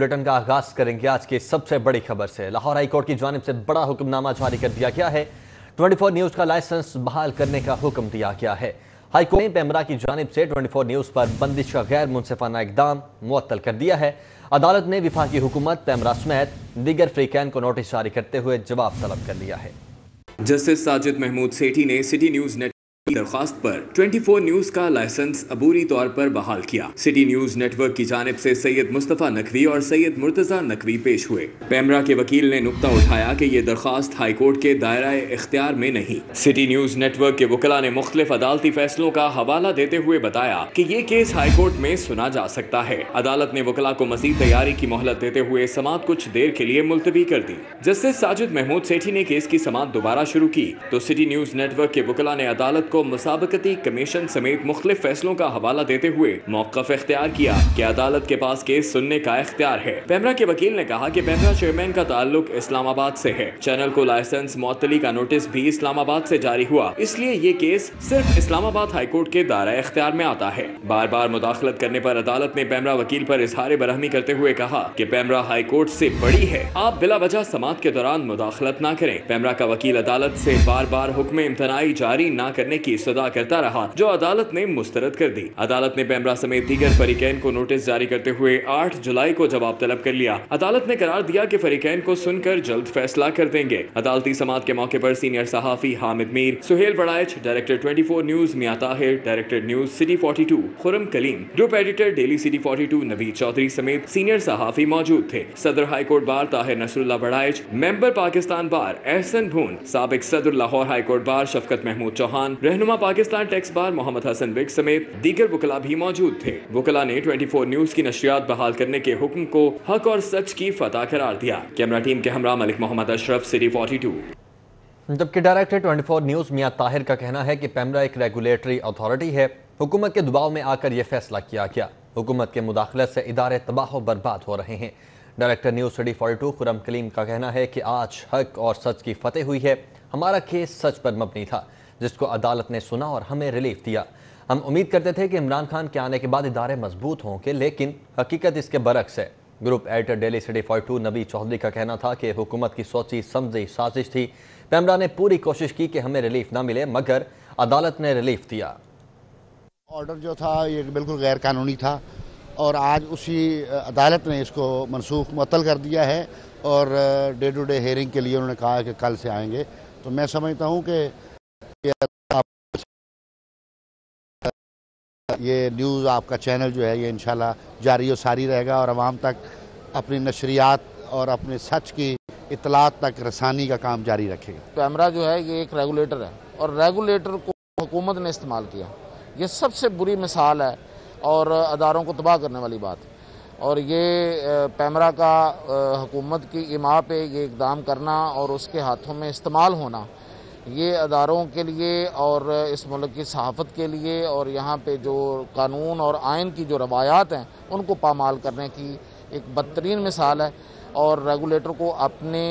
Bulletin का आगाज करेंगे आज की सबसे बड़ी खबर से लाहौर हाईकोर्ट की जानब से बड़ा हुक्मनामा जारी कर दिया गया है 24 न्यूज का लाइसेंस बहाल करने का हुक्म दिया गया है हाईकोर्ट ने पैमरा की जानब से 24 न्यूज पर बंदिश का गैर मुनफाना इकदाम मुअत्तल कर दिया है अदालत ने विफा की हुकूमत पैमरा समेत फ्री फ्रीकैन को नोटिस जारी करते हुए जवाब तलब कर लिया है जस्टिस साजिद महमूद सेठी ने सिटी न्यूज नेट दरखास्त पर 24 न्यूज का लाइसेंस अबूरी तौर पर बहाल किया सिटी न्यूज नेटवर्क की जानब से सैयद मुस्तफ़ा नकवी और सैयद मुर्तज़ा नकवी पेश हुए पैमरा के वकील ने नुकता उठाया कि ये दरख्वास्त हाईकोर्ट के दायरा इख्तियार में नहीं सिटी न्यूज नेटवर्क के वकला ने मुख्तलिफ अदालती फैसलों का हवाला देते हुए बताया की ये केस हाईकोर्ट में सुना जा सकता है अदालत ने वकला को मजीद तैयारी की मोहलत देते हुए समात कुछ देर के लिए मुलतवी कर दी जस्टिस साजिद महमूद सेठी ने केस की समात दोबारा शुरू की तो सिटी न्यूज नेटवर्क के वकला ने अदालत को मुसाबकती कमीशन समेत मुख्तलिफ फैसलों का हवाला देते हुए मौकफ अख्तियार किया कि अदालत के पास केस सुनने का अख्तियार है पैमरा के वकील ने कहा की पैमरा चेयरमैन का ताल्लुक इस्लामाबाद ऐसी है चैनल को लाइसेंस मअतली का नोटिस भी इस्लामाबाद ऐसी जारी हुआ इसलिए ये केस सिर्फ इस्लामाबाद हाईकोर्ट के दायरा अख्तियार में आता है बार बार मुदाखलत करने आरोप अदालत ने पैमरा वकील आरोप इजहार बरहमी करते हुए कहा की पैमरा हाईकोर्ट ऐसी बड़ी है आप बिला वजह समात के दौरान मुदाखलत न करें पैमरा का वकील अदालत ऐसी बार बार हुक्म इम्तनाई जारी न करने की सदा करता रहा जो अदालत ने मुस्तरद कर दी अदालत ने बैमरा समेत दीगर फरीकैन को नोटिस जारी करते हुए आठ जुलाई को जवाब तलब कर लिया अदालत ने करार दिया की फरीकैन को सुनकर जल्द फैसला कर देंगे अदालती समाज के मौके आरोप सीनियर सहाफी Hamid Mir Suhail Baraich director twenty four news Mian Tahir director news city forty two Khurram Kaleem group editor daily city forty two Naveed Chaudhry समेत सीनियर सहाफी मौजूद थे सदर high court bar Tahir Nasrullah Baraich member Pakistan bar Ahsan Bhoon सबक सदर लाहौर हाईकोर्ट बार शफकत महमूद चौहान रहनुमा पाकिस्तान टैक्स बार मोहम्मद हसन बिग समेत दीगर वकला भी मौजूद थे वकला ने 24 न्यूज की नशरियात बहाल करने के हुक्म को हक और सच की फतह करार दिया कैमरा टीम के हमरा Malik Muhammad Ashraf city forty two जबकि डायरेक्टर 24 न्यूज मियां ताहिर का कहना है कि पैमरा एक रेगुलेटरी अथॉरिटी है हुकूमत के दबाव में आकर यह फैसला किया गया हुकूमत के मुदाखलत से इदारे तबाह बर्बाद हो रहे हैं director news city forty two Khurram Kaleem का कहना है कि आज हक और सच की फतेह हुई है हमारा केस सच पर मबनी था जिसको अदालत ने सुना और हमें रिलीफ दिया हम उम्मीद करते थे कि इमरान खान के आने के बाद इदारे मजबूत होंगे लेकिन हकीकत इसके बरक्स है group editor daily city four two Nabi Chaudhry का कहना था कि हुकूमत की सोची समझी साजिश थी पैमरा ने पूरी कोशिश की कि हमें रिलीफ ना मिले मगर अदालत ने रिलीफ दिया ऑर्डर जो था ये बिल्कुल गैर कानूनी था और आज उसी अदालत ने इसको मनसूख मतल कर दिया है और डे टू डे हेयरिंग के लिए उन्होंने कहा कि कल से आएंगे तो मैं समझता हूँ कि ये न्यूज़ आपका चैनल जो है ये इन जारी और सारी रहेगा और आवाम तक अपनी नशरियात और अपने सच की इतलात तक रसानी का काम जारी रखेगा कैमरा जो है ये एक रेगुलेटर है और रेगुलेटर को हुकूमत ने इस्तेमाल किया ये सबसे बुरी मिसाल है और अदारों को तबाह करने वाली बात और ये पैमरा का हुकूमत की इमा पे ये इकदाम करना और उसके हाथों में इस्तेमाल होना ये अदारों के लिए और इस मुल्क की सहाफ़त के लिए और यहाँ पे जो कानून और आयन की जो रवायात हैं उनको पामाल करने की एक बदतरीन मिसाल है और रेगुलेटर को अपने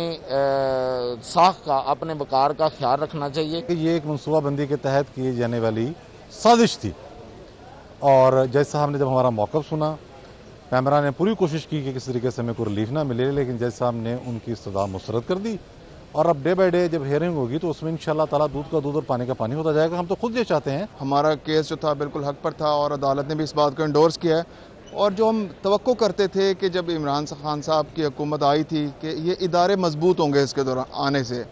साख का अपने वकार का ख्याल रखना चाहिए कि ये एक मनसूबाबंदी के तहत किए जाने वाली साजिश थी और जज साहब ने जब हमारा मौक़ सुना पैमरा ने पूरी कोशिश की कि किस तरीके से हमें को रिलीफ ना मिले लेकिन जज साहब ने उनकी सजा मुस्रद कर दी और अब डे बाय डे जब हेयरिंग होगी तो उसमें इंशाल्लाह ताला दूध का दूध और पानी का पानी होता जाएगा हम तो खुद ये चाहते हैं हमारा केस जो था बिल्कुल हक पर था और अदालत ने भी इस बात को इंडोर्स किया है और जो हम तो करते थे कि जब इमरान खान साहब की हुकूमत आई थी कि ये इदारे मजबूत होंगे इसके दौरान आने से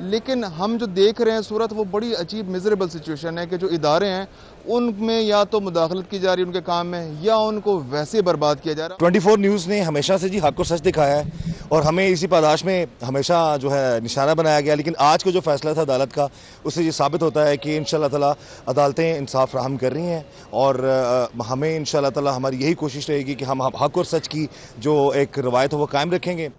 लेकिन हम जो देख रहे हैं सूरत वो बड़ी अजीब मिजरेबल सिचुएशन है कि जो इदारे हैं उनमें या तो मुदाखलत की जा रही है उनके काम में या उनको वैसे बर्बाद किया जा रहा है ट्वेंटी फोर न्यूज़ ने हमेशा से जी हक को सच दिखाया है और हमें इसी पादाश में हमेशा जो है निशाना बनाया गया लेकिन आज का जो फैसला था अदालत का उससे ये साबित होता है कि इन ताला अदालतें इंसाफ फ्राहम कर रही हैं और हमें इन शाह हमारी यही कोशिश रहेगी कि हम हक और सच की जो एक रवायत है वो कायम रखेंगे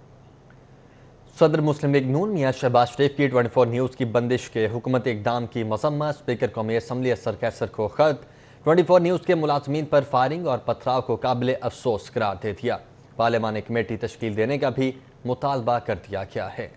सदर मुस्लिम लीग नून मियाँ शहबाज शरीफ की ट्वेंटी फोर न्यूज़ की बंदिश के हुकूमत इकदाम की मजम्मत स्पीकर कौमी असम्बली असर कैसर को खत 24 न्यूज़ के मुलाजमीन पर फायरिंग और पथराव को काबिल अफसोस करार दे दिया पार्लियामानी कमेटी तश्कील देने का भी मुतालबा कर दिया गया है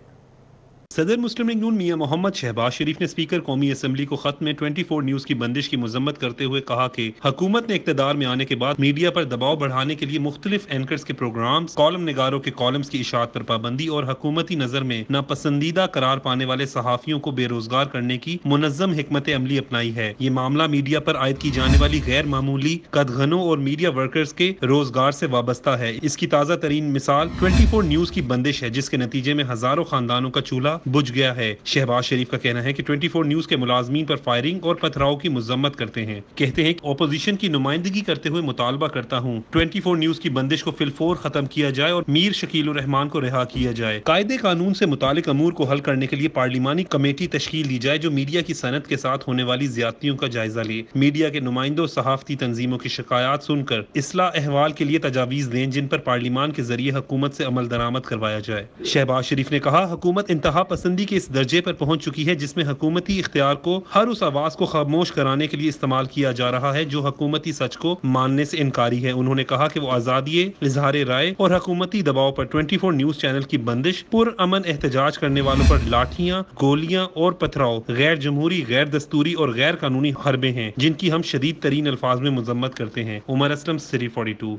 सदर मुस्लिम लीग नून मियाँ मोहम्मद शहबाज शरीफ ने स्पीकर कौमी असम्बली को खत में 24 न्यूज़ की बंदिश की मजम्मत करते हुए कहा कि हुकूमत ने इकतदार में आने के बाद मीडिया पर दबाव बढ़ाने के लिए मुख्तलिफ एंकर्स के प्रोग्राम कॉलम नगारों के कॉलम्स की इशात पर पाबंदी और हकूमती नज़र में नापसंदीदा करार पाने वाले सहाफ़ियों को बेरोजगार करने की मुनजम हमत अमली अपनाई है ये मामला मीडिया पर आयद की जाने वाली गैर मामूली कदगनों और मीडिया वर्कर्स के रोजगार से वाबस्ता है इसकी ताज़ा तरीन मिसाल ट्वेंटी न्यूज़ की बंदिश है जिसके नतीजे में हज़ारों खानदानों का चूल्हा बुझ गया है शहबाज शरीफ का कहना है की ट्वेंटी फोर न्यूज के मुलाजमीन पर फायरिंग और पथराव की मजम्मत करते हैं कहते हैं अपोजिशन की नुमाइंदगी करते हुए मुतालबा करता हूँ ट्वेंटी फोर न्यूज की बंदिश को फिलफोर खत्म किया जाए और मीर शकील रहमान को रिहा किया जाए कायदे कानून से मुतालिक अमूर को हल करने के लिए पार्लिमानी कमेटी तश्ल दी जाए जो मीडिया की सनत के साथ होने वाली ज्यादतियों का जायजा ले मीडिया के नुमाइंदों सहाफती तंजीमों की शिकायत सुनकर इसला अहवाल के लिए तजावीज दें जिन पर पार्लिमान के जरिए हुकूमत से अमल दरामद करवाया जाए शहबाज शरीफ ने कहा हुकूमत इंतहा पसंदी के इस दर्जे पर पहुंच चुकी है जिसमें हकूमती इख्तियार को हर उस आवाज़ को खामोश कराने के लिए इस्तेमाल किया जा रहा है जो हकूमती सच को मानने से इनकारी है उन्होंने कहा कि वो आज़ादी इजहार राय और हकूमती दबाव पर ट्वेंटी फोर न्यूज़ चैनल की बंदिश अमन एहतजाज करने वालों पर लाठिया गोलियाँ और पथराव गैर जमहूरी गैर दस्तूरी और गैर कानूनी हरबे हैं जिनकी हम शदीद तरीन अल्फाज में मजम्मत करते हैं Umar Aslam city forty two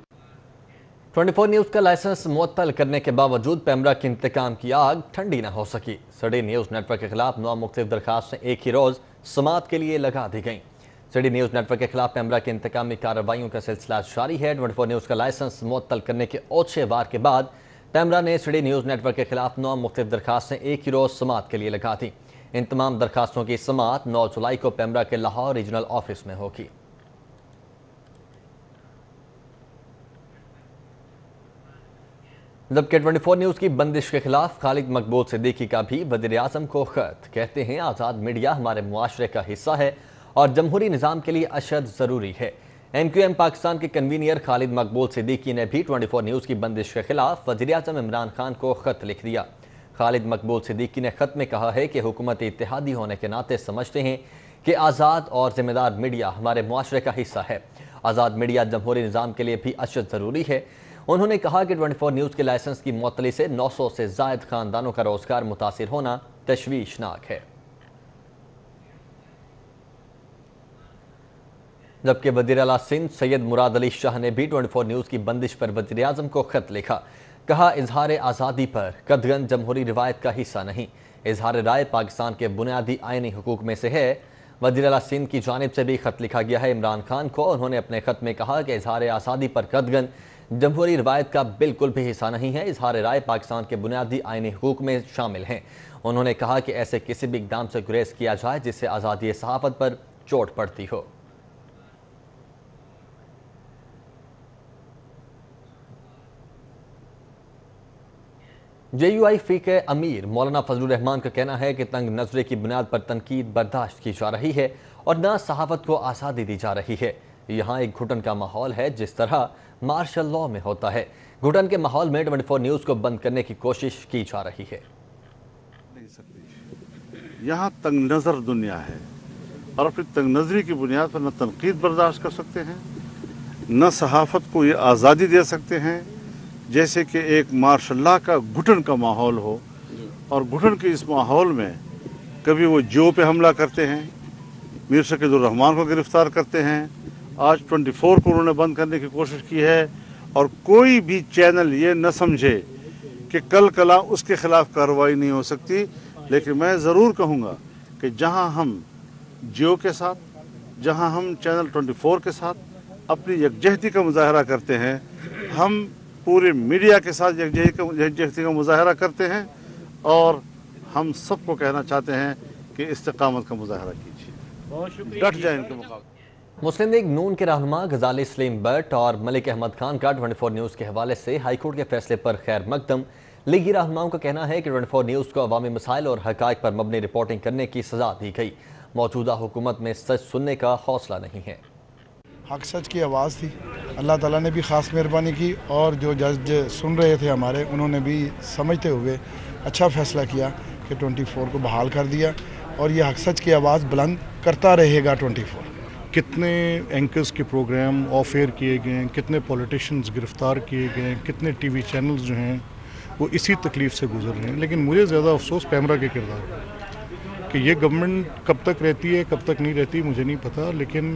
24 news का लाइसेंस मुअत्तल करने के बावजूद पैमरा के इंतकाम की आग ठंडी न हो सकी सडी न्यूज नेटवर्क के खिलाफ नौ मुख्तलिफ दरखास्तें एक ही रोज समात के लिए लगा दी गई सडी न्यूज नेटवर्क के खिलाफ पैमरा के इंतकामी कार्रवाइयों का सिलसिला जारी है 24 न्यूज का लाइसेंस मुअत्तल करने के ओछे वार के बाद पैमरा ने सडी न्यूज नेटवर्क के खिलाफ नौ मुख्तलिफ दरखास्तें एक ही रोज समात के लिए लगा दी इन तमाम दरखास्तों की समात नौ जुलाई को पैमरा के लाहौर रीजनल ऑफिस में होगी जबकि ट्वेंटी फोर न्यूज़ की बंदिश के खिलाफ खालिद मकबूल सिद्दीकी का भी वजीर अजम को खत कहते हैं आज़ाद मीडिया हमारे माशरे का हिस्सा है और जमहूरी निज़ाम के लिए अशद ज़रूरी है एम क्यू एम पाकिस्तान के कन्वीनियर खालिद मकबूल सिद्दीकी ने भी ट्वेंटी फोर न्यूज़ की बंदिश के खिलाफ वजी अजम इमरान खान को खत लिख दिया खालिद मकबूल सिद्दीकी ने ख़त में कहा है कि हुकूमत इतिहादी होने के नाते समझते हैं कि आज़ाद और ज़िम्मेदार मीडिया हमारे माशरे का हिस्सा है आज़ाद मीडिया जमहूरी निज़ाम के लिए भी अशद ज़रूरी है उन्होंने कहा कि 24 न्यूज़ के लाइसेंस की मौतली से 900 से जायद खानदानों का रोजगार मुतासर होना तशवीशनाक है जबकि वजीर अला सिंध सैयद मुराद अली शाह ने भी 24 न्यूज़ की बंदिश पर वजीर अजम को खत लिखा कहा इजहार आज़ादी पर कदगन जमहूरी रिवायत का हिस्सा नहीं इजहार राय पाकिस्तान के बुनियादी आयनी हकूक में से है वजीर अला सिंध की जानब से भी खत लिखा गया है इमरान खान को उन्होंने अपने खत में कहा कि इजहार आज़ादी पर कदगन जमहूरी रवायत का बिल्कुल भी हिस्सा नहीं है इजहार राय पाकिस्तान के बुनियादी आइनी हकूक में शामिल हैं उन्होंने कहा कि ऐसे किसी भी इकदाम से गुरेज किया जाए जिससे आज़ादी सहाफ़त पर चोट पड़ती हो जे यू आई फी के अमीर मौलाना फजल रहमान का कहना है कि तंग नजरे की बुनियाद पर तनकीद बर्दाश्त की जा रही है और न सहाफत को आज़ादी दी जा रही है यहाँ एक घुटन का माहौल है जिस तरह मार्शल लॉ में होता है घुटन के माहौल में ट्वेंटी फोर न्यूज को बंद करने की कोशिश की जा रही है यहाँ तंग नजर दुनिया है और अपनी तंग नजरी की बुनियाद पर न तनकीद बर्दाश्त कर सकते हैं न सहाफत को ये आज़ादी दे सकते हैं जैसे कि एक मार्शल का घुटन का माहौल हो और घुटन के इस माहौल में कभी वो जो पे हमला करते हैं मीर शकीदुररहमान को गिरफ्तार करते हैं आज 24 को उन्होंने बंद करने की कोशिश की है और कोई भी चैनल ये न समझे कि कल कला उसके खिलाफ कार्रवाई नहीं हो सकती लेकिन मैं ज़रूर कहूँगा कि जहाँ हम जियो के साथ जहाँ हम चैनल 24 के साथ अपनी यकजहती का मुजाहरा करते हैं हम पूरे मीडिया के साथ यकजहती का मुजाहरा करते हैं और हम सबको कहना चाहते हैं कि इस्तकामत का मुजाहरा कीजिए डट जाए इनके मुकाबले मुस्लिम लीग नून के रहनुमा गजाल सलीम बट और मलिक अहमद खान का ट्वेंटी फोर न्यूज़ के हवाले से हाईकोर्ट के फैसले पर खैर मकदम लीगी रहनुमाओं का कहना है कि ट्वेंटी फोर न्यूज़ को अवामी मसाइल और हक़ पर मबनी रिपोर्टिंग करने की सजा दी गई मौजूदा हुकूमत में सच सुनने का हौसला नहीं है हक सच की आवाज़ थी अल्लाह तला ने भी ख़ास मेहरबानी की और जो जज सुन रहे थे हमारे उन्होंने भी समझते हुए अच्छा फैसला किया कि ट्वेंटी फोर को बहाल कर दिया और यह हक सच की आवाज़ बुलंद करता रहेगा ट्वेंटी फोर कितने एंकर्स के प्रोग्राम ऑफ एयर किए गए हैं कितने पॉलिटिशियंस गिरफ्तार किए गए हैं कितने टीवी चैनल्स जो हैं वो इसी तकलीफ़ से गुजर रहे हैं लेकिन मुझे ज़्यादा अफसोस पैमरा के किरदार का कि ये गवर्नमेंट कब तक रहती है कब तक नहीं रहती मुझे नहीं पता लेकिन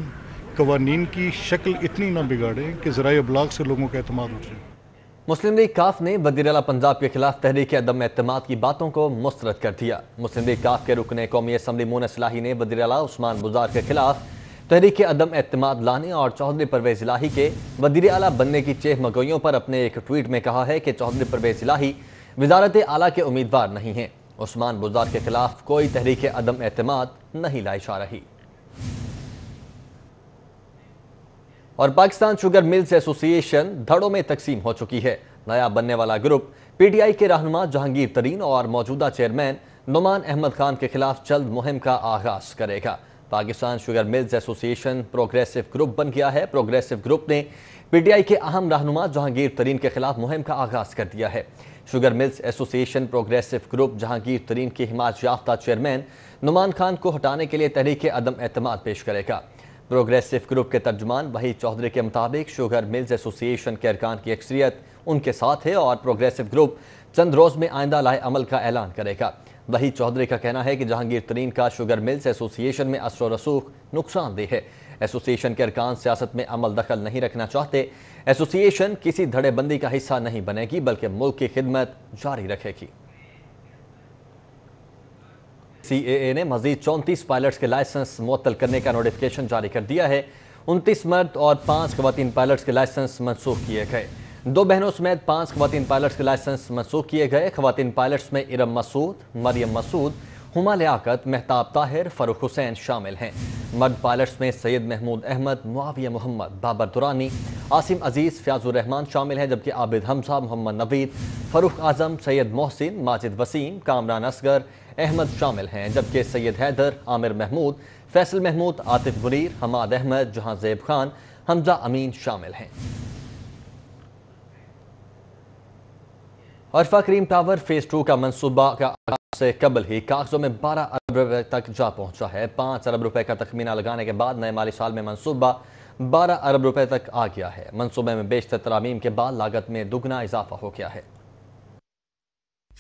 कवानीन की शक्ल इतनी ना बिगाड़े कि ज़रा अबलाग से लोगों का अतमाद उठ जाए मुस्लिम लीग काफ ने वजीर अला पंजाब के खिलाफ तहरीक अदम अतमाद की बातों को मुस्रद कर दिया मुस्लिम लीग काफ के रुकने कौमी असम्बली मोन सलाही ने वजीर अला उस्मान बुजार के खिलाफ तहरीक अदम अतमाद लाने और चौधरी परवेज इलाही के वजीर अला बनने की चेह मगोइयों पर अपने एक ट्वीट में कहा है कि चौधरी परवेज इलाही वजारत आला के उम्मीदवार नहीं हैं उस्मान बुजार के खिलाफ कोई तहरीक अदम अतमाद नहीं जा रही और पाकिस्तान शुगर मिल्स एसोसिएशन धड़ों में तकसीम हो चुकी है नया बनने वाला ग्रुप पीटीआई के रहनुमा जहांगीर तरीन और मौजूदा चेयरमैन नुमान अहमद खान के खिलाफ जल्द मुहिम का आगाज करेगा Pakistan sugar mills association progressive group बन गया है प्रोग्रेसिव ग्रुप ने पीटीआई के अहम रहनुमा जहांगीर तरीन के खिलाफ मुहिम का आगाज कर दिया है sugar mills association progressive group Jahangir Tareen के हिमाच याफ्ता चेयरमैन नुमान खान को हटाने के लिए तहरीक अदम एतम पेश करेगा प्रोग्रेसिव ग्रुप के तर्जमान वही चौधरी के मुताबिक शुगर मिल्स एसोसिएशन के अरकान की अक्सरियत उनके साथ है और प्रोग्रेसिव ग्रुप चंद रोज में आइंदा लाए अमल का ऐलान करेगा वही चौधरी का कहना है कि जहांगीर तरीन का शुगर मिल्स एसोसिएशन में असर रसूख नुकसानदेह है एसोसिएशन के अरकान सियासत में अमल दखल नहीं रखना चाहते एसोसिएशन किसी धड़ेबंदी का हिस्सा नहीं बनेगी बल्कि मुल्क की खिदमत जारी रखेगी सी ए ए ने मजीद चौंतीस पायलट्स के लाइसेंस मुतल करने का नोटिफिकेशन जारी कर दिया है उनतीस मर्द और पांच खुवान पायलट्स के लाइसेंस मनसूख किए गए दो बहनों समेत पांच खवतिन पायलट्स के लाइसेंस मनसूख किए गए खातन पायलट्स में इरम मसूद मरियम मसूद हुमा लियाकत महताब ताहिर फ़रूख हुसैन शामिल हैं मर्द पायलट्स में सैयद महमूद अहमद मुआविया मोहम्मद बाबर दुरानी आसिम अजीज़ रहमान शामिल हैं जबकि आबिद हमसा मोहम्मद नवीद फ़रूख आज़म सैयद मोहसिन माजिद वसीम कामरान असगर अहमद शामिल हैं जबकि सैयद हैदर आमिर महमूद फैसल महमूद आतिफ गुरीर हमाद अहमद जहाँ जैब खान हमजा अमीन शामिल हैं Arfa Karim tower phase two का मनसूबा का आगाज से कबल ही कागजों में बारह अरब रुपए तक जा पहुंचा है पाँच अरब रुपए का तखमीना लगाने के बाद नए माली साल में मनसूबा बारह अरब रुपए तक आ गया है मनसूबे में बेशतर तरामीम के बाद लागत में दुगना इजाफा हो गया है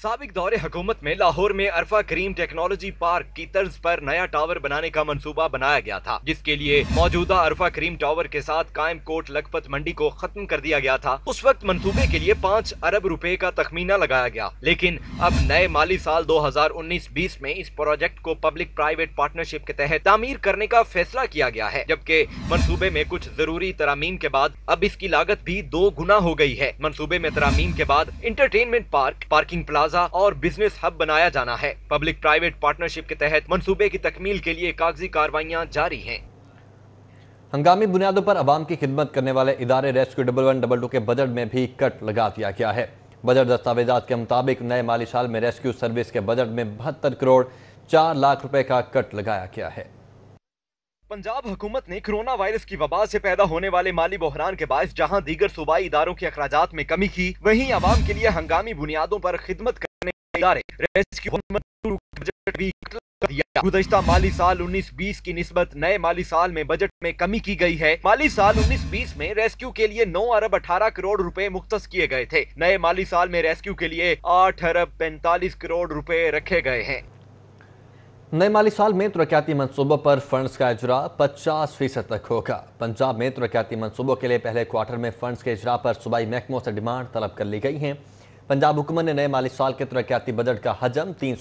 सबक दौरे हुकूमत में लाहौर में अरफा करीम टेक्नोलॉजी पार्क की तर्ज पर नया टावर बनाने का मंसूबा बनाया गया था जिसके लिए मौजूदा अरफा करीम टावर के साथ कायम कोट लखपत मंडी को खत्म कर दिया गया था उस वक्त मंसूबे के लिए पाँच अरब रुपए का तखमीना लगाया गया लेकिन अब नए माली साल दो हजार उन्नीस बीस में इस प्रोजेक्ट को पब्लिक प्राइवेट पार्टनरशिप के तहत तामीर करने का फैसला किया गया है जबकि मनसूबे में कुछ जरूरी तरामीम के बाद अब इसकी लागत भी दो गुना हो गयी है मनसूबे में तरामीम के बाद entertainment park parking plaza plaza और बिजनेस हब बनाया जाना है पब्लिक प्राइवेट पार्टनरशिप के तहत मनसूबे की तकमील के लिए कागजी कार्रवाइयाँ जारी है हंगामी बुनियादों पर आवाम की खिदमत करने वाले इदारे rescue double one double two के बजट में भी कट लगा दिया गया है बजट दस्तावेजात के मुताबिक नए माली साल में रेस्क्यू सर्विस के बजट में बहत्तर करोड़ चार लाख रुपए का कट लगाया गया है पंजाब हुकूमत ने कोरोना वायरस की वबा से पैदा होने वाले माली बहरान के बायस जहां दीगर सूबाई इदारों के अखराज में कमी की वहीं आवाम के लिए हंगामी बुनियादों पर खिदमत करने इदारे गुजशत माली साल 19-20 की नस्बत नए माली साल में बजट में कमी की गई है माली साल 19-20 में रेस्क्यू के लिए 9 अरब 18 करोड़ रुपए मुख्त किए गए थे नए माली साल में रेस्क्यू के लिए 8 अरब 45 करोड़ रुपए रखे गए हैं नए माली साल में तरक्याती मनसूबों पर फंड्स का इजरा 50 फीसद तक होगा पंजाब में तरक्याती मनसूबों के लिए पहले क्वार्टर में फंड्स के इजरा पर सूबाई महकमों से डिमांड तलब कर ली गई है पंजाब हुकूमत ने नए माली साल के तरक्याती बजट का हजम तीन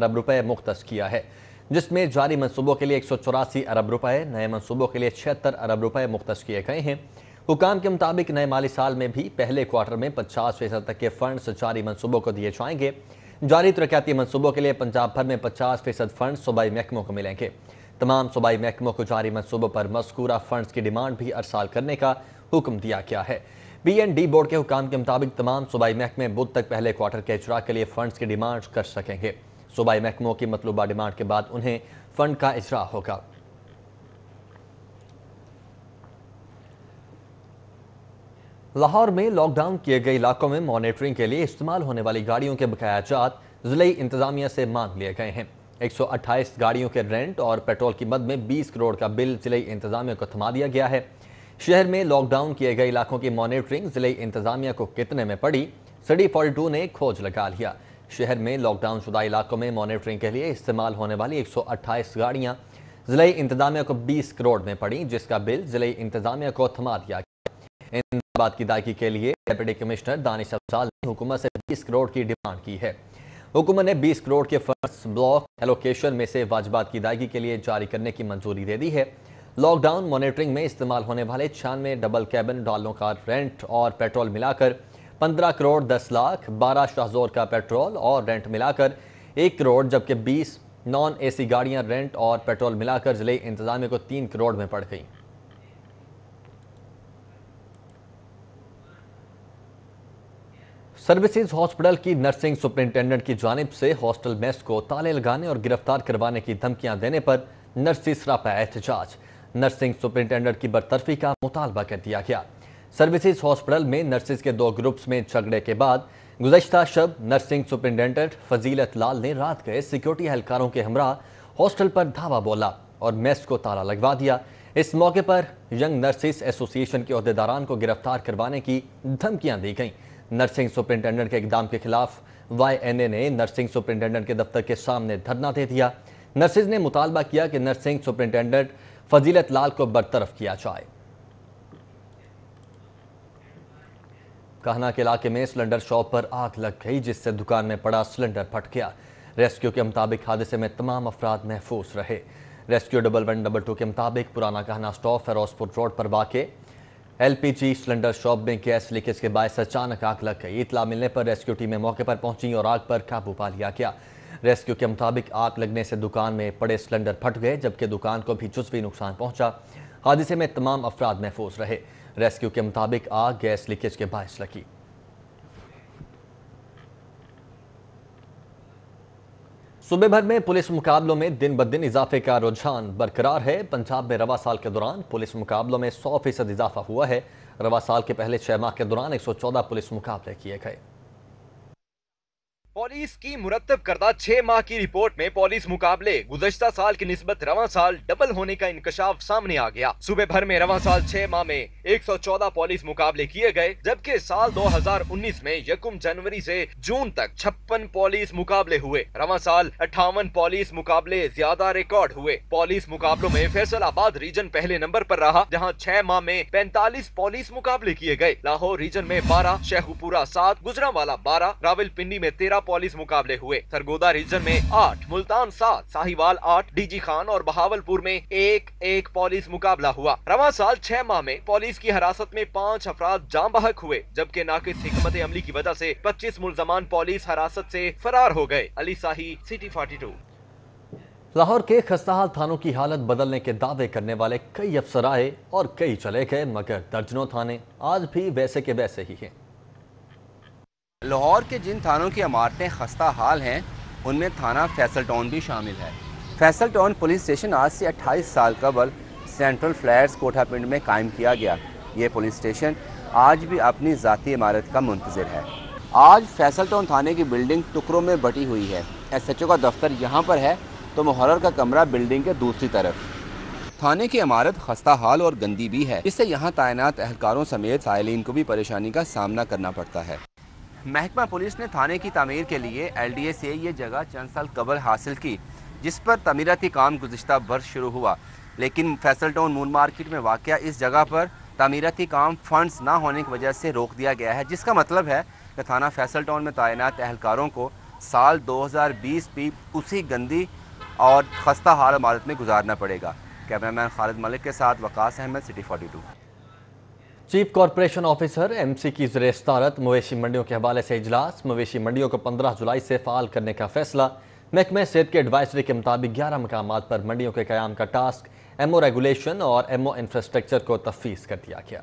अरब रुपये मुख्त किया है जिसमें जारी मनसूबों के लिए एक अरब रुपये नए मनसूबों के लिए छिहत्तर अरब रुपये मुख्त किए गए हैं हुकाम के मुताबिक नए माली साल में भी पहले क्वार्टर में पचास फीसद तक के फंड्स जारी मनसूबों को दिए जाएंगे जारी तरक्याती मनसूबों के लिए पंजाब भर में पचास फीसद फंड सूबाई महकमों को मिलेंगे तमाम सूबाई महकमों को जारी मनसूबों पर मस्कूरा फंड की डिमांड भी अरसाल करने का हुक्म दिया गया है बी एन डी बोर्ड के हुकाम के मुताबिक तमाम सूबाई महकमे बुध तक पहले क्वार्टर के इजरा के लिए फंड की डिमांड कर सकेंगे सूबाई महकमों की मतलूबा डिमांड के बाद उन्हें फंड का इजरा होगा लाहौर में लॉकडाउन किए गए इलाकों में मॉनिटरिंग के लिए इस्तेमाल होने वाली गाड़ियों के जात जिले इंतजामिया से मांग लिए गए हैं 128 गाड़ियों के रेंट और पेट्रोल की मद में 20 करोड़ का बिल जिले इंतजामिया को थमा दिया गया है शहर में लॉकडाउन किए गए इलाकों की मॉनिटरिंग जिले इंतजामिया को कितने में पड़ी सडी 42 ने खोज लगा लिया शहर में लॉकडाउन शुदा इलाकों में मॉनिटरिंग के लिए इस्तेमाल होने वाली 128 गाड़ियां जिले इंतजामिया को बीस करोड़ में पड़ी जिसका बिल जिले इंतजामिया को थमा दिया गया बात की दायकी के लिए डेप्यूटी कमिश्नर दानिश अफसाल ने हुकूमत से 20 करोड़ की डिमांड की है हुकूमत ने 20 करोड़ के फर्स्ट ब्लॉक एलोकेशन में से वाजबात की अदायगी के लिए जारी करने की मंजूरी दे दी है लॉकडाउन मॉनिटरिंग में इस्तेमाल होने वाले छियानवे डबल कैबिन डालों का रेंट और पेट्रोल मिलाकर पंद्रह करोड़ दस लाख बारह शाहजोर का पेट्रोल और रेंट मिलाकर एक करोड़ जबकि बीस नॉन सी गाड़ियां रेंट और पेट्रोल मिलाकर जिले इंतजामिया को तीन करोड़ में पड़ गई सर्विसेज हॉस्पिटल की नर्सिंग सुपरिंटेंडेंट की जानब से हॉस्टल मेस को ताले लगाने और गिरफ्तार करवाने की धमकियां देने पर नर्सिस रापा एहतजाज नर्सिंग सुपरिंटेंडेंट की बरतरफी का मुतालबा कर दिया गया सर्विसेज हॉस्पिटल में नर्सिस के दो ग्रुप्स में झगड़े के बाद गुजशत शब नर्सिंग सुपरिंटेंडेंट फजीलत लाल ने रात गए सिक्योरिटी एहलकारों के हमरा हॉस्टल पर धावा बोला और मेस को ताला लगवा दिया इस मौके पर यंग नर्सिस एसोसिएशन के अहदेदारान को गिरफ्तार करवाने की धमकियां दी गईं नर्सिंग सुप्रिंटेंडेंट के इकदाम के खिलाफ वाईएनए ने नर्सिंग सुप्रिंटेंडेंट के दफ्तर के सामने धरना दे दिया नर्सिस ने मुतालबा किया कि नर्सिंग सुप्रिंटेंडेंट फजीलत लाल को बरतरफ किया जाए कहना के इलाके में सिलेंडर शॉप पर आग लग गई जिससे दुकान में पड़ा सिलेंडर फट गया रेस्क्यू के मुताबिक हादसे में तमाम अफराद महफूज रहे rescue double one double two के मुताबिक पुराना कहना स्टॉप फरोजपुर रोड पर वाके एलपीजी सिलेंडर शॉप में गैस लीकेज के बायस अचानक आग लग गई इतला मिलने पर रेस्क्यू टीमें मौके पर पहुंची और आग पर काबू पा लिया गया रेस्क्यू के मुताबिक आग लगने से दुकान में पड़े सिलेंडर फट गए जबकि दुकान को भी जुजवी नुकसान पहुंचा हादसे में तमाम अफराद महफूज रहे रेस्क्यू के मुताबिक आग गैस लीकेज के बायस लगी सूबे भर में पुलिस मुकाबलों में दिन ब दिन इजाफे का रुझान बरकरार है पंजाब में रवा साल के दौरान पुलिस मुकाबलों में सौ फीसद इजाफा हुआ है रवा साल के पहले छह माह के दौरान 114 पुलिस मुकाबले किए गए पुलिस की मुरतब करदा छह माह की रिपोर्ट में पुलिस मुकाबले गुजश्ता साल की नस्बत रवा साल डबल होने का इंकशाफ सामने आ गया सूबे भर में रवा साल छह माह में 114 पॉलिस मुकाबले किए गए जबकि साल 2019 में यकुम जनवरी से जून तक छप्पन पॉलिस मुकाबले हुए रवा साल अठावन पॉलिस मुकाबले ज्यादा रिकॉर्ड हुए पॉलिस मुकाबलों में फैसलाबाद रीजन पहले नंबर पर रहा जहां छह माह में पैंतालीस पॉलिस मुकाबले किए गए लाहौर रीजन में बारह शेखुपुरा वाला गुजरावाला 12, पिंडी में तेरह पॉलिस मुकाबले हुए सरगोदा रीजन में आठ मुल्तान सात साहिवाल आठ डीजी खान और बहावलपुर में एक एक पॉलिस मुकाबला हुआ रवा साल छह माह में पॉलिस पुलिस की हिरासत में पाँच अफराद जाम बहक हुए जबकि नाकिस हिकमत अमली की वजह से पच्चीस मुलजमान पुलिस हिरासत से फरार हो गए Ali Shahi city forty two Lahore के खस्ताहाल थानों की हालत बदलने के दावे करने वाले कई अफसर आए और कई चले गए मगर दर्जनों थाने आज भी वैसे के वैसे ही हैं लाहौर के जिन थानों की इमारतें खस्ता हाल हैं उनमें थाना फैसल टाउन भी शामिल है फैसल टाउन पुलिस स्टेशन आज से 28 साल कबल सेंट्रल फ्लैट्स कोठापिंड में कायम किया गया ये पुलिस स्टेशन आज भी अपनी जतीी इमारत का मंतजर है आज फैसल टाउन थाने की बिल्डिंग टुकड़ों में बटी हुई है एस एच ओ का दफ्तर यहाँ पर है तो मुहर्र का कमरा बिल्डिंग के दूसरी तरफ थाने की इमारत खस्ता हाल और गंदी भी है इससे यहाँ तैनात एहलकारों समेत साइलिन को भी परेशानी का सामना करना पड़ता है महकमा पुलिस ने थाने की तमीर के लिए एल डी ए से ये जगह चंद साल कबल हासिल की जिस पर तमीरती काम गुजशत वर्ष शुरू हुआ लेकिन फैसल टाउन मून मार्केट में वाक़ इस जगह पर तमीरती काम फंड्स ना होने की वजह से रोक दिया गया है जिसका मतलब है कि थाना फैसल टाउन में तैनात अहलकारों को साल 2020 भी उसी गंदी और खस्ता हाल इमारत में गुजारना पड़ेगा कैमरामैन खालिद मलिक के साथ Waqas Ahmed city two chief corporation officer MC की जर सदारत मवेशी मंडियों के हवाले से इजलास मवेशी मंडियों को 15 जुलाई से फाल करने का फैसला महकमे सेहत के एडवाइजरी के मुताबिक ग्यारह मकाम पर मंडियों के क्याम का टास्क एमओ रेगुलेशन और एमओ इंफ्रास्ट्रक्चर को तफवीज़ कर दिया गया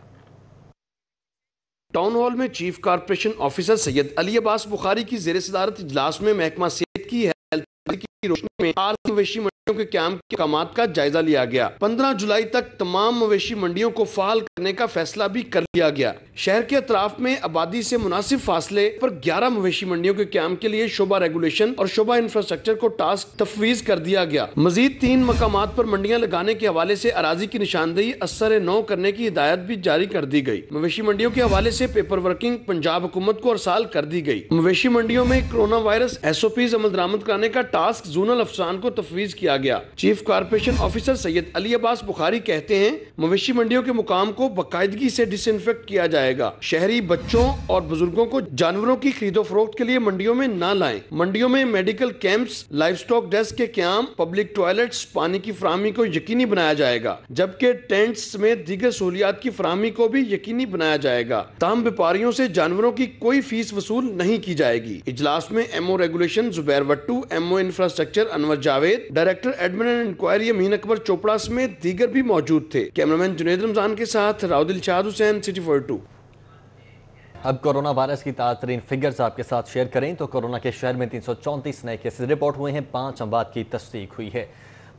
टाउन हॉल में chief corporation officer Syed Ali Abbas Bukhari की जेर सदारत इजलास में महकमा सेहत की हेल्थ की रोशनी में आर्थिक के क्याम के कामात का जायजा लिया गया पंद्रह जुलाई तक तमाम मवेशी मंडियों को फाल करने का फैसला भी कर लिया गया शहर के अतराफ में आबादी से मुनासिब फासले पर ग्यारह मवेशी मंडियों के क्याम के लिए शोभा रेगुलेशन और शोभा इंफ्रास्ट्रक्चर को टास्क तफवीज कर दिया गया मजीद तीन मकाम पर मंडियां लगाने के हवाले से अराजी की निशानदेही असर नौ करने की हिदायत भी जारी कर दी गई मवेशी मंडियों के हवाले से पेपर वर्किंग पंजाब हुकूमत को अरसाल कर दी गई मवेशी मंडियों में corona virus S O Ps अमल दरामद कराने का टास्क जोनल अफसान को तफवीज किया गया chief corporation officer Syed Ali Abbas Bukhari कहते हैं मवेशी मंडियों के मुकाम को बाकायदगी से डिसइनफेक्ट किया जाएगा शहरी बच्चों और बुजुर्गों को जानवरों की खरीदो फरोख्त के लिए मंडियों में न लाए मंडियों में medical camps livestock desk के क्याम पब्लिक टॉयलेट्स पानी की फ्राहमी को यकीनी बनाया जाएगा जबकि टेंट समेत दीगर सहूलियात की फ्राहमी को भी यकीनी बनाया जाएगा तमाम व्यापारियों ऐसी जानवरों की कोई फीस वसूल नहीं की जाएगी इजलास में MO regulation Zubair Wattoo MO infrastructure Anwar Javed director director admin and inquiry Amin Akbar Chopra समेत दीगर भी मौजूद थे कैमरामैन जुनेद रमजान के साथ राउदिल चाद हुसैन सिटी फोर टू अब कोरोना वायरस की ताज़ा तरीन फिगर्स आपके साथ शेयर करें तो कोरोना के शहर में तीन सौ चौंतीस नए केसेज रिपोर्ट हुए हैं पाँच अमवाद की तस्दीक हुई है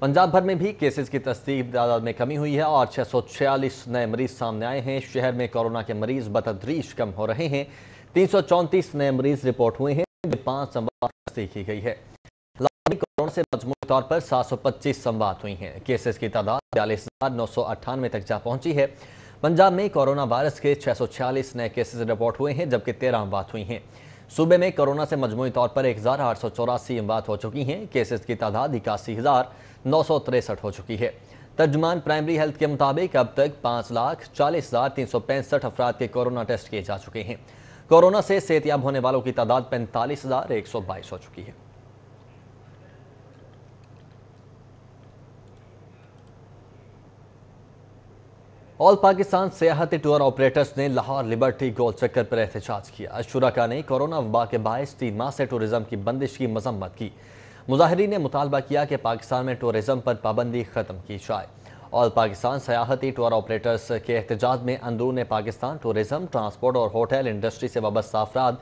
पंजाब भर में भी केसेस की तस्दीक तादाद में कमी हुई है और छः सौ छियालीस नए मरीज सामने आए हैं शहर में कोरोना के मरीज बतदरीज कम हो रहे हैं तीन सौ चौंतीस नए मरीज रिपोर्ट हुए हैं पाँच अमवाद तस्दीक की गई है करोड़ से मजमू तौर पर 725 संवाद हुई हैं केसेस की तादाद बयालीस तक जा पहुंची है पंजाब में कोरोना वायरस के 646 नए केसेस रिपोर्ट हुए हैं जबकि तेरह अमवात हुई हैं सूबे में कोरोना से मजमू तौर पर एक हज़ार आठ सौ चौरासी अमवात हो चुकी हैं केसेस की तादाद इक्यासी हज़ार नौ सौ तिरसठ हो चुकी है तर्जमान प्राइमरी हेल्थ के मुताबिक अब तक पाँच लाख चालीस हज़ार तीन सौ पैंसठ अफराद के कोरोना टेस्ट किए जा चुके हैं कोरोना से सेहतियाब होने वालों की तादाद पैंतालीस हज़ार एक सौ बाईस हो चुकी है ऑल पाकिस्तान सियाहती टूर ऑपरेटर्स ने लाहौर लिबर्टी गोल चक्कर पर एहतजाज किया शुरा ने कोरोना वबा के बायस तीन माह से टूरिज्म की बंदिश की मजम्मत की मुजाहरीन ने मुतालबा किया कि पाकिस्तान में टूरिज्म पर पाबंदी ख़त्म की जाए ऑल पाकिस्तान सियाहती टूर ऑपरेटर्स के एहतजाज में अंदरून पाकिस्तान टूरिज्म ट्रांसपोर्ट और होटल इंडस्ट्री से वाबस्ता अफराद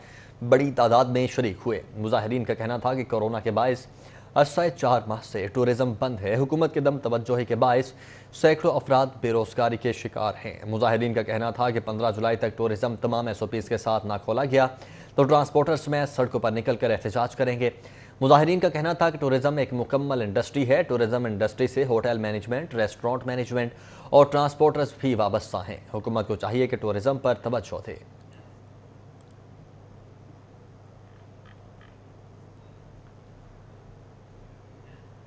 बड़ी तादाद में शरीक हुए मुजाहरीन का कहना था कि कोरोना के बायस अरसा चार माह से टूरिज्म बंद है हुकूमत के दम तवज्जो के बायस सैकड़ों अफराद बेरोजगारी के शिकार हैं मुजाहिदीन का कहना था कि पंद्रह जुलाई तक टूरिज्म तमाम एस ओ पीज़ के साथ ना खोला गया तो ट्रांसपोर्टर्स में सड़कों पर निकल कर एहतजाज करेंगे मुजाहरीन का कहना था कि टूरिज्म एक मुकम्मल इंडस्ट्री है टूरिज़म इंडस्ट्री से होटल मैनेजमेंट रेस्टोरेंट मैनेजमेंट और ट्रांसपोर्टर्स भी वाबस्ता हैं हुकूमत को चाहिए कि टूरिज्म पर तवज्जो दे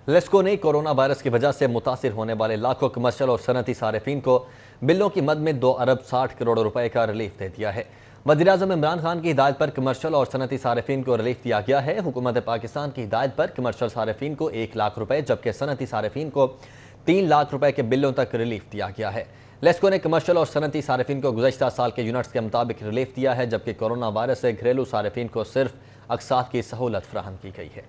लेस्को ने कोरोना वायरस की वजह से मुतासर होने वाले लाखों कमर्शल और सनती सार्फिन को बिलों की मद में दो अरब साठ करोड़ रुपए का रिलीफ दे दिया है वजी अजम इमरान खान की हिदायत पर कमर्शल और सनती सार्फिन को रिलीफ दिया गया है हुकूमत पाकिस्तान की हिदायत पर कमर्शल सार्फिन को एक लाख रुपए जबकि सनती सार्फिन को तीन लाख रुपए के बिलों तक रिलीफ दिया गया है लेस्को ने कमर्शल और सनती सार्फिन को गुजशत साल के यूनिट्स के मुताबिक रिलीफ दिया है जबकि कोरोना वायरस से घरेलू सार्फिन को सिर्फ अकसात की सहूलत फ्राहम की गई है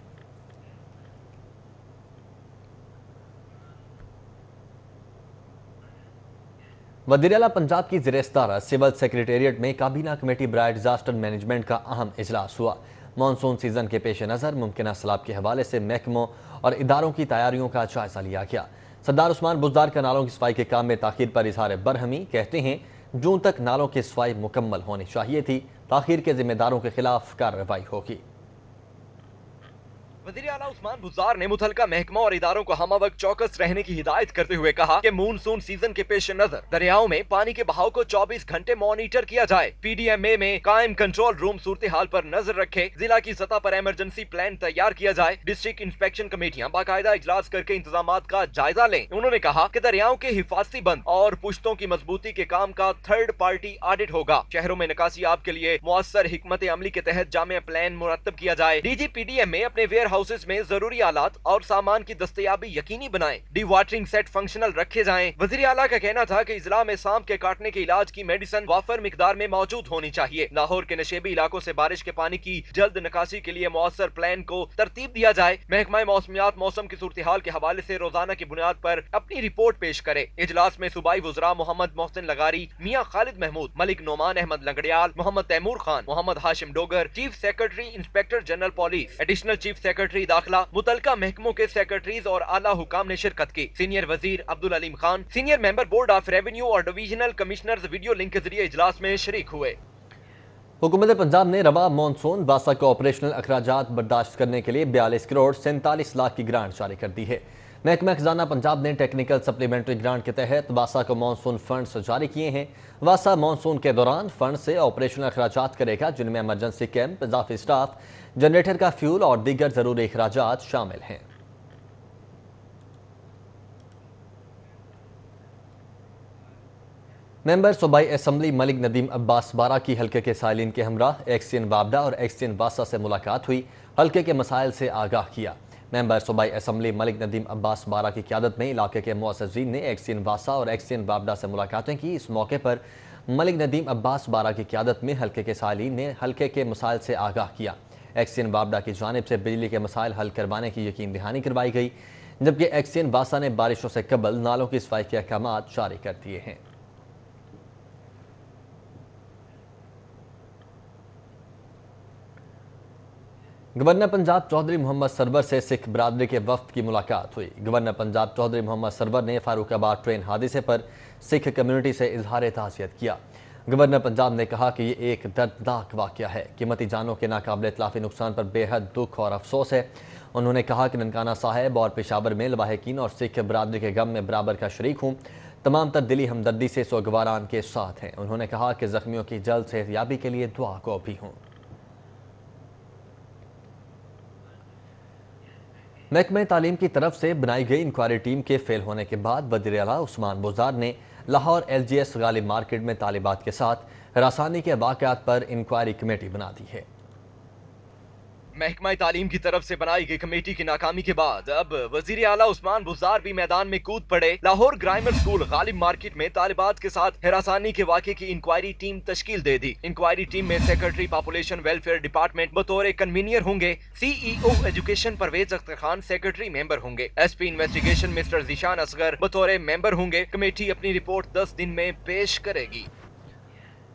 वजीरला पंजाब की जर सिविल सेक्रेटेरिएट में काबीना कमेटी ब्राय डिजास्टर मैनेजमेंट का अहम इजलास हुआ मानसून सीजन के पेश नज़र मुमकिन सलाब के हवाले से महकमों और इदारों की तैयारियों का जायजा लिया गया सरदार उस्मान बुजदार का नालों की सफाई के काम में ताखिर पर इजहार बरहमी कहते हैं जून तक नालों की सफाई मुकम्मल होनी चाहिए थी ताखिर के जिम्मेदारों के खिलाफ कार्रवाई होगी वजीर अला उस्मान गुजार ने मुतलका महकमा और इदारों को हम वक्त चौकस रहने की हिदायत करते हुए कहा कि मानसून सीजन के पेश नजर दरियाओं में पानी के बहाव को 24 घंटे मॉनिटर किया जाए पी डी एम ए में कायम कंट्रोल रूम सूरत हाल आरोप नजर रखे जिला की सतह आरोप एमरजेंसी प्लान तैयार किया जाए डिस्ट्रिक्ट इंस्पेक्शन कमेटियाँ बाकायदा इजलास करके इंतजाम का जायजा ले उन्होंने कहा की दरियाओं के हिफाजती बंद और पुश्तों की मजबूती के काम का थर्ड पार्टी ऑडिट होगा शहरों में निकासी आप के लिए मौसर हमत अमली के तहत जाम प्लान मुरतब किया जाए D G P D M में अपने वेयर हाउसेज में जरूरी आलात और सामान की दस्तियाबी यकीनी बनाए डी वाटरिंग सेट फंक्शनल रखे जाए वजीर अला का कहना था की इजला में सांप के काटने के इलाज की मेडिसिन वाफर मकदार में मौजूद होनी चाहिए लाहौर के नशेबी इलाकों ऐसी बारिश के पानी की जल्द निकासी के लिए मौसर प्लान को तरतीब दिया जाए महकमा मौसमियात मौसम की सूरत हाल के हवाले ऐसी रोजाना की बुनियाद आरोप अपनी रिपोर्ट पेश करे इजलास में सूबाई वजरा मोहम्मद मोहसिन लगारी Mian Khalid Mahmood Malik Noman Ahmed Langrial Mohammad Taimur Khan Mohammad Hashim Dogar chief secretary inspector general police additional chief secretary secretary दाखिला मुतल महकमों के सेक्रेटरीज और आला हुकाम ने शिरकत की सीनियर वजीर Abdul Aleem Khan senior member board of revenue और डिवीजनल कमिश्नर वीडियो लिंक के जरिए इजलास में शरीक हुए हुकूमत पंजाब ने रबा मानसून बासा को ऑपरेशनल अखराज बर्दाश्त करने के लिए बयालीस करोड़ सैंतालीस लाख की ग्रांट जारी कर दी है महकमा खजाना पंजाब ने टेक्निकल सप्लीमेंट्री ग्रांट के तहत वासा को मानसून फंड जारी किए हैं वासा मानसून के दौरान फंड से ऑपरेशनल अखराज करेगा जिनमें एमरजेंसी कैंप इजाफी स्टाफ जनरेटर का फ्यूल और दीगर जरूरी अखराज शामिल हैं मेंबर सूबाई असम्बली मलिक नदीम अब्बास बारा की हल्के के सालीन के हमरा एक्सियन बाबडा और एक्सियन वासा से मुलाकात हुई हल्के के मसाइल से आगाह किया मेंबर सूबाई असम्बली मलिक नदीम अब्बास बारा की क्यादत में इलाके के मुआसरीन ने एक्सिन वासा और एक्सिन वाबडा से मुलाकातें की इस मौके पर मलिक नदीम अब्बास बारा की क्यादत में हल्के के सालीन ने हल्के के मसाइल से आगाह किया एक्सिन वाबडा की जानब से बिजली के मसाइल हल करवाने की यकीन दहानी करवाई गई जबकि एक्सिन वासा ने बारिशों से कबल नालों की सफाई के अहकाम जारी कर दिए हैं गवर्नर पंजाब चौधरी मोहम्मद सरवर से सिख बरदरी के वफद की मुलाकात हुई गवर्नर पंजाब चौधरी मोहम्मद सरवर ने फारूकाबाद ट्रेन हादसे पर सिख कम्युनिटी से इजहार ताज़ियत किया गवर्नर पंजाब ने कहा कि ये एक दर्दनाक वाक़ है कीमती जानों के नाकबले इतलाफी नुकसान पर बेहद दुख और अफसोस है उन्होंने कहा कि ननकाना साहेब और पेशावर में लवाहकिन और सिख बरदरी के गम में बराबर का शरीक हूँ तमाम तर दिली हमदर्दी से सोगवारान के साथ हैं उन्होंने कहा कि ज़ख्मियों की जल्द सेहतियाबी के लिए दुआ को भी हूँ महकमे तालीम की तरफ से बनाई गई इंक्वायरी टीम के फेल होने के बाद वजी अला उस्मान बुजार ने Lahore L G S Ghalib market में तालिबात के साथ रासानी के वाकत पर इंक्वायरी कमेटी बना दी है महकमा तालीम की तरफ से बनाई गई कमेटी की नाकामी के बाद अब वजीर आला उस्मान बुजार भी मैदान में कूद पड़े Lahore grammar school Ghalib market में तालिबात के साथ हरासानी के वाक़े की इंक्वायरी टीम तश्कील दे दी इंक्वायरी टीम में सेक्रेटरी पॉपुलेशन वेलफेयर डिपार्टमेंट बतौर कन्वीनियर होंगे CEO e education Parvez Akhtar Khan secretary member होंगे S investigation mister Zeeshan Asghar बतौर मेंबर होंगे कमेटी अपनी रिपोर्ट दस दिन में पेश करेगी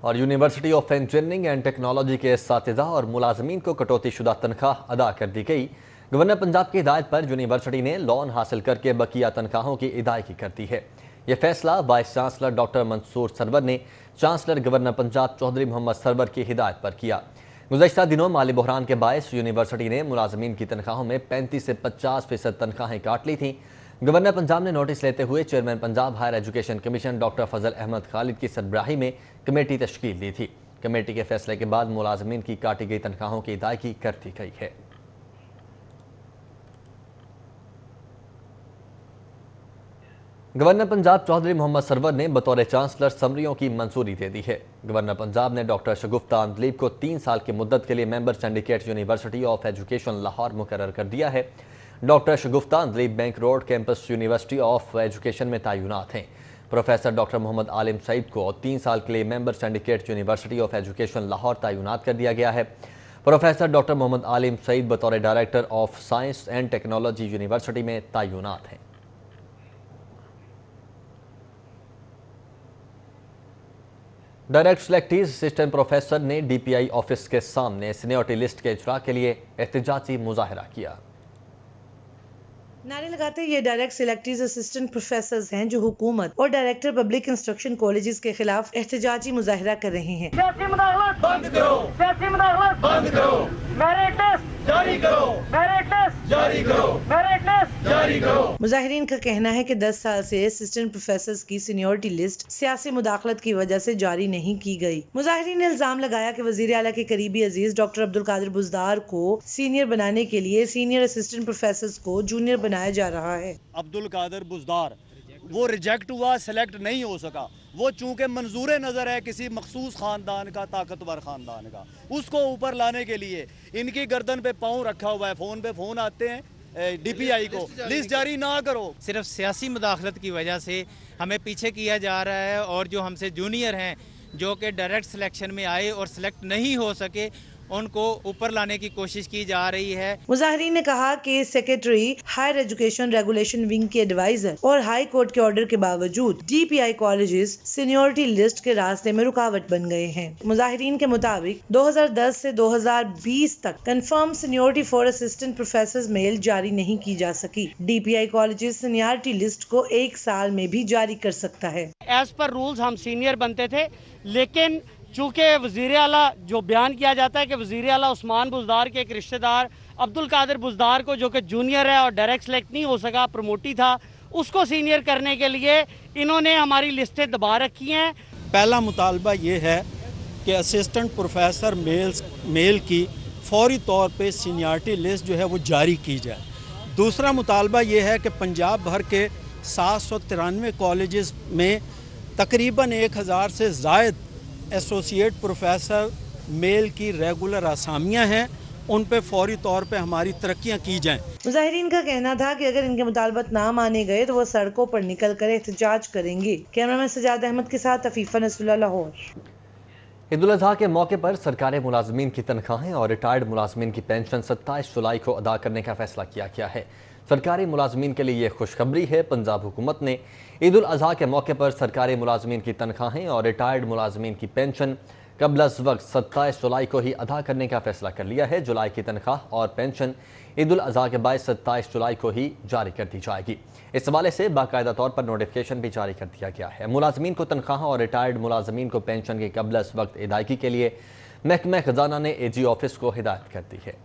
और university of engineering and technology के इस और मुलाजमीन को कटौती शुदा तनख्वाह अदा कर दी गई गवर्नर पंजाब की हिदायत पर यूनिवर्सिटी ने लोन हासिल करके बकिया तनख्वाहों की अदायगी कर दी है यह फैसला vice chancellor doctor Mansoor Sarwar ने चांसलर गवर्नर पंजाब चौधरी मोहम्मद सरवर की हिदायत पर किया गुजशत दिनों माली बहरान के बायस यूनिवर्सिटी ने मुलाजमीन की तनख्वाहों में पैंतीस से पचास फीसद तनख्वाहें काट ली थी गवर्नर पंजाब ने नोटिस लेते हुए chairman Punjab higher education commission doctor Fazal Ahmed Khalid की सरबराही में कमेटी तश्कील दी थी कमेटी के फैसले के बाद मुलाजमीन की काटी गई तनख्वाहों की अदायगी कर दी गई है गवर्नर पंजाब चौधरी मोहम्मद सरवर ने बतौर चांसलर समरियों की मंजूरी दे दी है गवर्नर पंजाब ने डॉक्टर शगुफ्ता आंदलीब को तीन साल की मुद्दत के लिए member syndicate university of education Lahore मुकर कर दिया है doctor Shagufta Dilip bank road campus university of education में तैनात हैं प्रोफेसर डॉक्टर मोहम्मद आलिम सईद को तीन साल के लिए member syndicate university of education Lahore तैनात कर दिया गया है प्रोफेसर डॉक्टर मोहम्मद आलिम सईद बतौर director of science and technology university में तैनात हैं डायरेक्ट सेलेक्टिव असिस्टेंट प्रोफेसर ने डीपीआई ऑफिस के सामने सीनियोरिटी लिस्ट के इजरा के लिए एहतजाजी मुजाहरा किया नारे लगाते ये डायरेक्ट सिलेक्टेड असिस्टेंट प्रोफेसर हैं जो हुकूमत और डायरेक्टर पब्लिक इंस्ट्रक्शन कॉलेज के खिलाफ एहतजाजी मुजाहरा कर रहे हैं जारी करो मेरिट जारी करो मेरिट जारी करो मुजाहरीन का कहना है कि 10 साल से असिस्टेंट प्रोफेसर की सीनियोरिटी लिस्ट सियासी मुदाखलत की वजह से जारी नहीं की गई मुजाहरीन ने इल्जाम लगाया कि वजीर अला के करीबी अजीज डॉक्टर अब्दुल कादिर बुजदार को सीनियर बनाने के लिए सीनियर असिस्टेंट प्रोफेसर को जूनियर बनाया जा रहा है अब्दुल कादिर बुजदार वो रिजेक्ट हुआ सेलेक्ट नहीं हो सका वो चूँकि मंजूर नज़र है किसी मखसूस ख़ानदान का ताकतवर ख़ानदान का उसको ऊपर लाने के लिए इनकी गर्दन पे पाँव रखा हुआ है फ़ोन पे फ़ोन आते हैं डी पी आई को लिस्ट जारी ना करो सिर्फ सियासी मुदाखलत की वजह से हमें पीछे किया जा रहा है और जो हमसे जूनियर हैं जो कि डायरेक्ट सिलेक्शन में आए और सिलेक्ट नहीं हो सके उनको ऊपर लाने की कोशिश की जा रही है मुजाहरीन ने कहा कि secretary higher education regulation wing के एडवाइजर और हाई कोर्ट के ऑर्डर के बावजूद D P I colleges seniority list के रास्ते में रुकावट बन गए हैं मुजाहरीन के मुताबिक 2010 से 2020 तक confirm seniority for assistant professor male जारी नहीं की जा सकी D P I colleges seniority list को एक साल में भी जारी कर सकता है एज पर रूल्स हम सीनियर बनते थे लेकिन चूँकि वज़ी अला जो बयान किया जाता है कि वज़ी अला उस्मान बुजदार के एक रिश्तेदार अब्दुल कादिर बुजदार को जो कि जूनियर है और डायरेक्ट सेलेक्ट नहीं हो सका प्रमोटी था उसको सीनियर करने के लिए इन्होंने हमारी लिस्टें दबा रखी हैं पहला मुतालबा ये है कि असिस्टेंट प्रोफेसर मेल्स मेल की फौरी तौर पर सीनियरटी लिस्ट जो है वो जारी की जाए दूसरा मुतालबा ये है कि पंजाब भर के सात सौ तिरानवे कॉलेज में तकरीबन एक हज़ार से जायद एसोसिएट प्रोफेसर मेल की रेगुलर आसामियाँ हैं उन पे फौरी तौर पे हमारी तरक्यां की जाएं। मुजाहरीन का कहना था कि अगर इनके मुतालबत ना माने गए तो वो सड़कों पर निकल कर एहतजाज करेंगे कैमरामैन सजाद अहमद के साथ अफीफा नसूल लाहौर ईद अजी के मौके पर सरकारी मुलाजमीन की तनख्वाहें और रिटायर्ड मुलाजमीन की पेंशन सत्ताईस जुलाई को अदा करने का फैसला किया गया है सरकारी मुलाजमीन के लिए यह खुशखबरी है पंजाब हुकूमत ने ईद उल के मौके पर सरकारी मुलाजमीन की तनख्वाहें और रिटायर्ड मुलाजमीन की पेंशन कबल अस वक्त सत्ताईस जुलाई को ही अदा करने का फैसला कर लिया है जुलाई की तनख्वाह और पेंशन ईद अजी के बायस सत्ताईस जुलाई को ही जारी कर दी जाएगी इस हवाले से बाकायदा तौर पर नोटिफिकेशन भी जारी कर दिया गया है मुलाजमीन को तनख्वाह और रिटायर्ड मुलाजमीन को पेंशन की कबल अस वक्त अदायगी के लिए महकमा खजाना ने ए जी ऑफिस को हिदायत कर दी है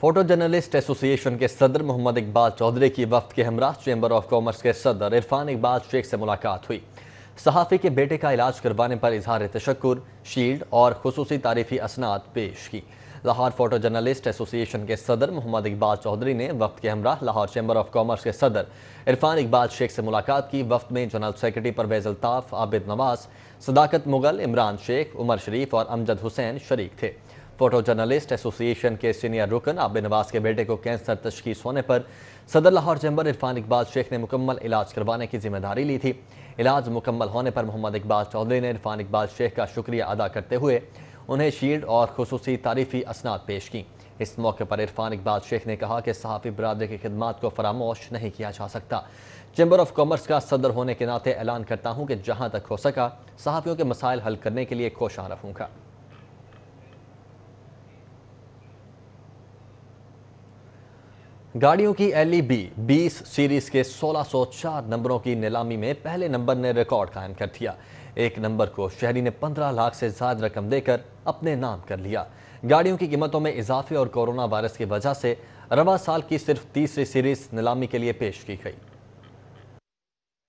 फोटो जर्नलिस्ट एसोसिएशन के सदर मोहम्मद इकबाल चौधरी की वक्त के हमराज चैम्बर ऑफ कॉमर्स के सदर इरफान इकबाल शेख से मुलाकात हुई सहाफ़ी के बेटे का इलाज करवाने पर इजहार तशक्र शील्ड और खसूसी तारीफी असनाद पेश की लाहौर फोटो जर्नलिस्ट एसोसिएशन के सदर मोहम्मद इकबाल चौधरी ने वक्त के हमरा लाहौर चैम्बर ऑफ कॉमर्स के सदर इरफान इकबाल शेख से मुलाकात की वक्त में जनरल सेक्रेटरी परवेज अल्ताफ़ आबिद नवाज सदाकत मुगल इमरान शेख उमर शरीफ और अमजद हुसैन शरीक थे फोटो जर्नलिस्ट एसोसिएशन के सीनियर रुकन आब नवाज के बेटे को कैंसर तशखीस होने पर सदर लाहौर चैम्बर इरफान इकबाल शेख ने मुकम्मल इलाज करवाने की जिम्मेदारी ली थी इलाज मुकम्मल होने पर मोहम्मद इकबाल चौधरी ने इरफान इकबाल शेख का शुक्रिया अदा करते हुए उन्हें शील्ड और खसूस तारीफी असनाद पेश की इस मौके पर इरफान इकबाल शेख ने कहा कि सहाफ़ी बरदरी की खिदमत को फरामोश नहीं किया जा सकता चैम्बर ऑफ कॉमर्स का सदर होने के नाते ऐलान करता हूँ कि जहाँ तक हो सका सहाफ़ियों के मसाइल हल करने के लिए कोशाँ रहूँगा गाड़ियों की एल ई बी बीस सीरीज के 1604 नंबरों की नीलामी में पहले नंबर ने रिकॉर्ड कायम कर दिया एक नंबर को शहरी ने 15 लाख से ज्यादा रकम देकर अपने नाम कर लिया गाड़ियों की कीमतों में इजाफे और कोरोना वायरस की वजह से रवा साल की सिर्फ तीसरी सीरीज नीलामी के लिए पेश की गई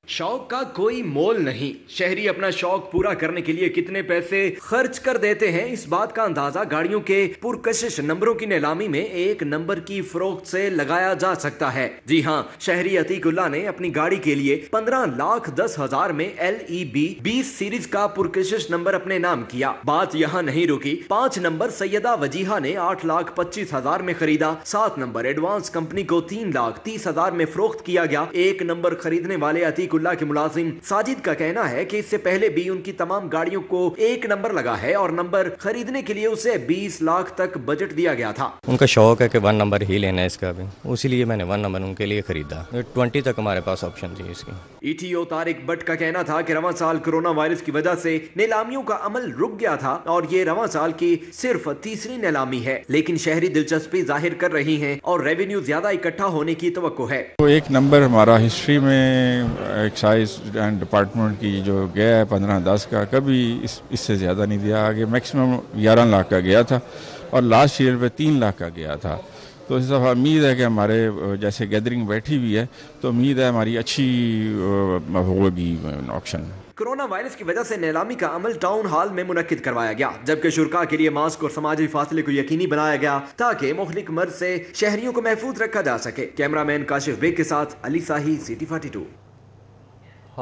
शौक का कोई मोल नहीं शहरी अपना शौक पूरा करने के लिए कितने पैसे खर्च कर देते हैं इस बात का अंदाजा गाड़ियों के पुरकशिश नंबरों की नीलामी में एक नंबर की फरोख्त से लगाया जा सकता है जी हाँ शहरी अतीकुल्ला ने अपनी गाड़ी के लिए पंद्रह लाख दस हजार में एल ई बी बीस सीरीज का पुरकशिश नंबर अपने नाम किया बात यहाँ नहीं रुकी पाँच नंबर सैयदा वजीहा ने आठ लाख पच्चीस हजार में खरीदा सात नंबर एडवांस कंपनी को तीन लाख तीस हजार में फरोख्त किया गया एक नंबर खरीदने वाले अतीकुल्ला हबीबुल्ला के मुलाजिम साजिद का कहना है की इससे पहले भी उनकी तमाम गाड़ियों को एक नंबर लगा है और नंबर खरीदने के लिए उसे बीस लाख तक बजट दिया गया था उनका शौक है की वन नंबर ही लेना है इसका भी उसी मैंने वन नंबर उनके लिए खरीदा ट्वेंटी तक हमारे पास ऑप्शन थी इसकी ईटीओ तारिक भट्ट का कहना था की रवा साल कोरोना वायरस की वजह से नीलामियों का अमल रुक गया था और ये रवा साल की सिर्फ तीसरी नीलामी है लेकिन शहरी दिलचस्पी जाहिर कर रही है और रेवेन्यू ज्यादा इकट्ठा होने की तो है तो एक नंबर हमारा हिस्ट्री में एक्साइज एंड डिपार्टमेंट की जो गया है पंद्रह दस का कभी इस इससे ज़्यादा नहीं दिया आगे मैक्सिमम ग्यारह लाख का गया था और लास्ट ईयर पे तीन लाख का गया था तो इस दफ़ा उम्मीद है कि हमारे जैसे गैदरिंग बैठी हुई है तो उम्मीद है हमारी अच्छी होगी ऑप्शन कोरोना वायरस की वजह से नीलामी का अमल टाउन हॉल में मुनद करवाया गया जबकि शुरा के लिए मास्क और समाजी फासले को यकीनी बनाया गया ताकि मुखलिक मर्ज से शहरियों को महफूज रखा जा सके कैमरा मैन काशिफ बेग के साथ Ali Sahi city forty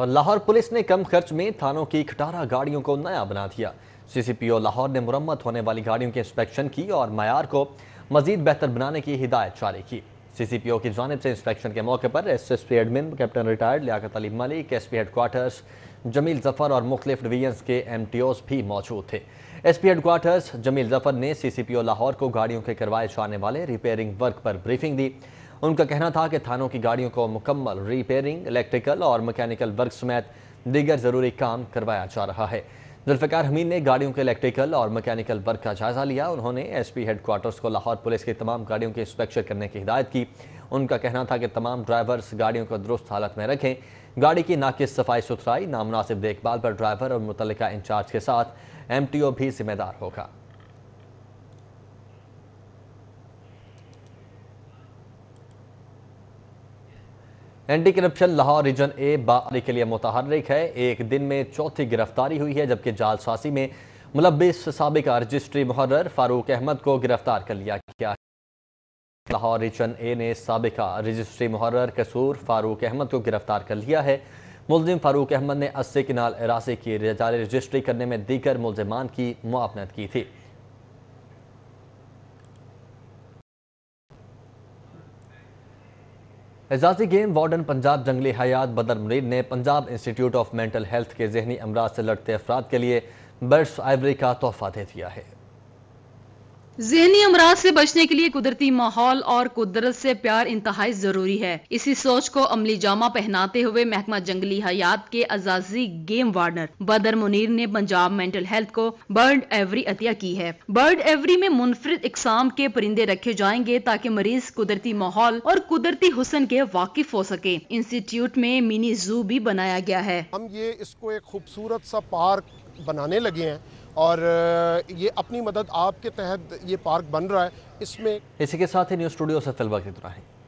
Lahore police ने कम खर्च में थानों की खटारा गाड़ियों को नया बना दिया सीसीपीओ लाहौर ने मुरम्मत होने वाली गाड़ियों के इंस्पेक्शन की और मैार को मजीद बेहतर बनाने की हिदायत जारी की सीसीपीओ की जानब से इंस्पेक्शन के मौके पर S S P admin captain retired Liaquat Ali Malik S P headquarters Jamil Zafar और मुख्तलिफ डिवीजन के एम टी ओज भी मौजूद थे S P headquarters Jamil Zafar ने C C P O Lahore को गाड़ियों के करवाए जाने वाले रिपेयरिंग वर्क पर ब्रीफिंग दी उनका कहना था कि थानों की गाड़ियों को मुकम्मल रिपेयरिंग इलेक्ट्रिकल और मैकेनिकल वर्क समेत दीगर ज़रूरी काम करवाया जा रहा है जुल्फ़िकार हमीद ने गाड़ियों के इलेक्ट्रिकल और मैकेनिकल वर्क का जायज़ा लिया उन्होंने हेड क्वार्टर्स को लाहौर पुलिस की तमाम गाड़ियों की इंस्पेक्शन करने की हिदायत की उनका कहना था कि तमाम ड्राइवर्स गाड़ियों को दुरुस्त हालत में रखें गाड़ी की नाकिस सफाई सुथराई नामनासिब देखभाल पर ड्राइवर और मुतल इंचार्ज के साथ एम भी जिम्मेदार होगा एंटी करप्शन लाहौर रीजन ए बारी के लिए मुतहरक है एक दिन में चौथी गिरफ्तारी हुई है जबकि जालसासी में मुलबिस सबक रजिस्ट्री मुहर्र फारूक अहमद को गिरफ्तार कर लिया गया लाहौर रीजन ए ने सबका रजिस्ट्री मुहर्र कसूर फारूक अहमद को गिरफ्तार कर लिया है मुलिम फारूक अहमद ने अस्सी किनाल एरासी की जाली रजिस्ट्री करने में दीगर मुलजमान की मुआवनत की थी एजाजी गेम वार्डन पंजाब जंगली हयात बदर मरीद ने Punjab institute of mental health के जहनी अमराज से लड़ते अफराद के लिए बर्ड्स आइवरी का तोहफा दे दिया है जहनी अमराज से बचने के लिए कुदरती माहौल और कुदरत से प्यार इंतहा ज़रूरी है इसी सोच को अमली जामा पहनाते हुए महकमा जंगली हयात के अजाजी गेम वार्डनर बदर मुनीर ने पंजाब मेंटल हेल्थ को बर्ड एवरी अतिया की है बर्ड एवरी में मुनफरद इकसाम के परिंदे रखे जाएंगे ताकि मरीज कुदरती माहौल और कुदरती हुसन के वाकिफ हो सके इंस्टीट्यूट में मिनी जू भी बनाया गया है हम ये इसको एक खूबसूरत सा पार्क बनाने लगे हैं और ये अपनी मदद आपके तहत ये पार्क बन रहा है इसमें इसी के साथ ही न्यूज़ स्टूडियो से तलबा की तरह है